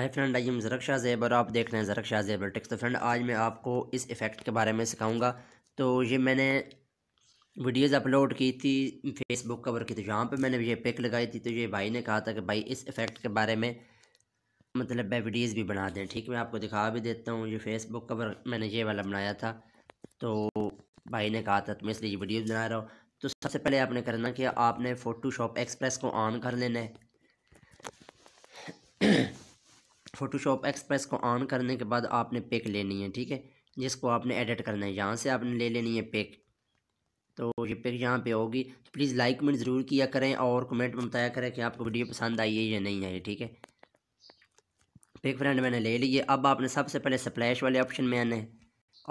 I friend I am जरक्षा जेब और आप देख रहे हैं जरक्षा जेबर टिक्स तो फ्रेंड आज मैं आपको इस इफ़ेक्ट के बारे में सिखाऊंगा तो ये मैंने वीडियोस अपलोड की थी फेसबुक कवर की तो यहाँ पे मैंने ये पिक लगाई थी तो ये भाई ने कहा था कि भाई इस इफ़ेक्ट के बारे में मतलब मैं वीडियोज़ भी बना दें ठीक मैं आपको दिखा भी देता हूँ ये फेसबुक कवर मैंने ये वाला बनाया था तो भाई ने कहा था तो मैं इसलिए ये वीडियोज़ बना रहा हूँ तो सबसे पहले आपने करना कि आपने फ़ोटोशॉप एक्सप्रेस को ऑन कर लेना है फ़ोटोशॉप एक्सप्रेस को ऑन करने के बाद आपने पिक लेनी है ठीक है जिसको आपने एडिट करना है यहाँ से आपने ले लेनी है पिक तो ये पिक यहाँ पे होगी तो प्लीज़ लाइक में ज़रूर किया करें और कमेंट में बताया करें कि आपको वीडियो पसंद आई है या नहीं आई ठीक है पिक फ्रेंड मैंने ले ली है अब आपने सबसे पहले स्प्लैश वाले ऑप्शन में आना है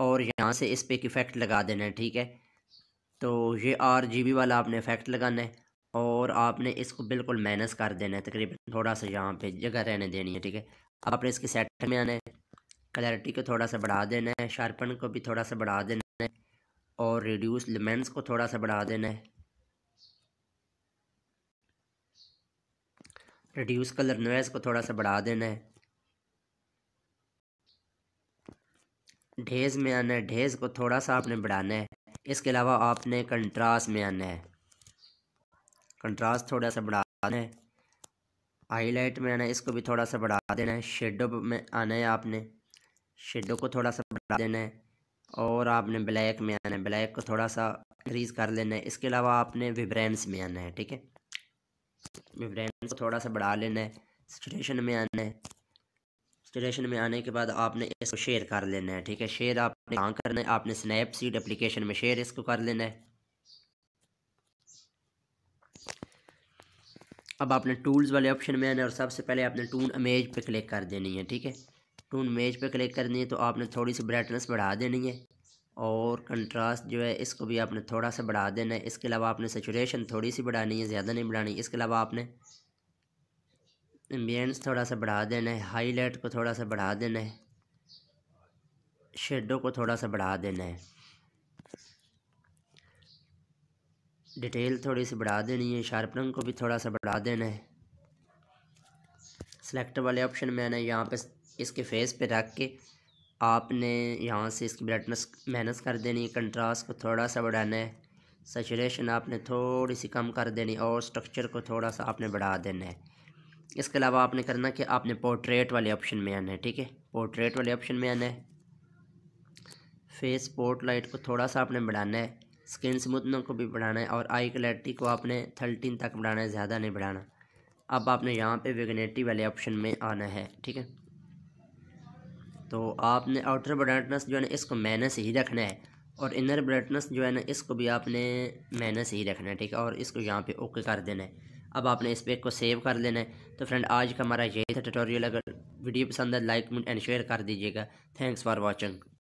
और यहाँ से इस पिक इफ़ेक्ट लगा देना है ठीक है तो ये आर जी बी वाला आपने इफ़ेक्ट लगाना है और आपने इसको बिल्कुल माइनस कर देना है तकरीबन थोड़ा सा यहाँ पे जगह रहने देनी है ठीक है अब आपने इसके सेट में आना है क्लैरिटी को थोड़ा सा बढ़ा देना है शार्पन को भी थोड़ा सा बढ़ा देना है और रिड्यूस लिमेंस को थोड़ा सा बढ़ा देना है रिड्यूस कलर नोएस को थोड़ा सा बढ़ा देना है ढेज में आना है ढेज को थोड़ा सा आपने बढ़ाना है इसके अलावा आपने कंट्रास्ट में आना है कंट्रास्ट थोड़ा सा बढ़ा देना है हाईलाइट में आना है इसको भी थोड़ा सा बढ़ा देना है शेडो में आना है आपने शेडो को थोड़ा सा बढ़ा देना है और आपने ब्लैक में आना है ब्लैक को थोड़ा सा इंक्रीज़ कर लेना है इसके अलावा आपने विब्रेंस में आना है ठीक है विब्रेंस को थोड़ा सा बढ़ा लेना है सिचुएशन में आना है सिचुएशन में आने के बाद आपने इसको शेयर कर लेना है ठीक है शेयर आपने कहाँ करना है आपने स्नैपसीड एप्लीकेशन में शेयर इसको कर लेना है अब आपने टूल्स वाले ऑप्शन में आना और सबसे पहले आपने टून अमेज पे क्लिक कर देनी है ठीक है टून अमेज पे क्लिक करनी है तो आपने थोड़ी सी ब्राइटनेस बढ़ा देनी है और कंट्रास्ट जो है इसको भी आपने थोड़ा सा बढ़ा देना है इसके अलावा आपने सेचुरेशन थोड़ी सी बढ़ानी है ज़्यादा नहीं बढ़ानी इसके अलावा आपने एम्बियंस थोड़ा सा बढ़ा देना है हाईलाइट को थोड़ा सा बढ़ा देना है शेडो को थोड़ा सा बढ़ा देना है डिटेल थोड़ी सी बढ़ा देनी है शार्पनिंग को भी थोड़ा सा बढ़ा देना है सेलेक्ट वाले ऑप्शन में आना यहाँ पे इसके फेस पे रख के आपने यहाँ से इसकी ब्राइटनेस मेहनत कर देनी है कंट्रास्ट को थोड़ा सा बढ़ाना है सचुरेशन आपने थोड़ी सी कम कर देनी और स्ट्रक्चर को थोड़ा सा आपने बढ़ा देना है इसके अलावा आपने करना कि आपने पोर्ट्रेट वाले ऑप्शन में आना है ठीक है पोर्ट्रेट वाले ऑप्शन में आना है फेस पोर्ट लाइट को थोड़ा सा आपने बढ़ाना है स्किन स्मूथनर को भी बढ़ाना है और आई क्लैरिटी को आपने थर्टीन तक बढ़ाना है ज़्यादा नहीं बढ़ाना अब आपने यहाँ पे वेगनेटी वाले ऑप्शन में आना है ठीक है तो आपने आउटर ब्राइटनेस जो है ना इसको माइनस ही रखना है और इनर ब्राइटनेस जो है ना इसको भी आपने माइनस ही रखना है ठीक है और इसको यहाँ पे ओके कर देना है अब आपने इस पेज को सेव कर लेना है तो फ्रेंड आज का हमारा यही था ट्यूटोरियल अगर वीडियो पसंद है लाइक एंड शेयर कर दीजिएगा थैंक्स फॉर वॉचिंग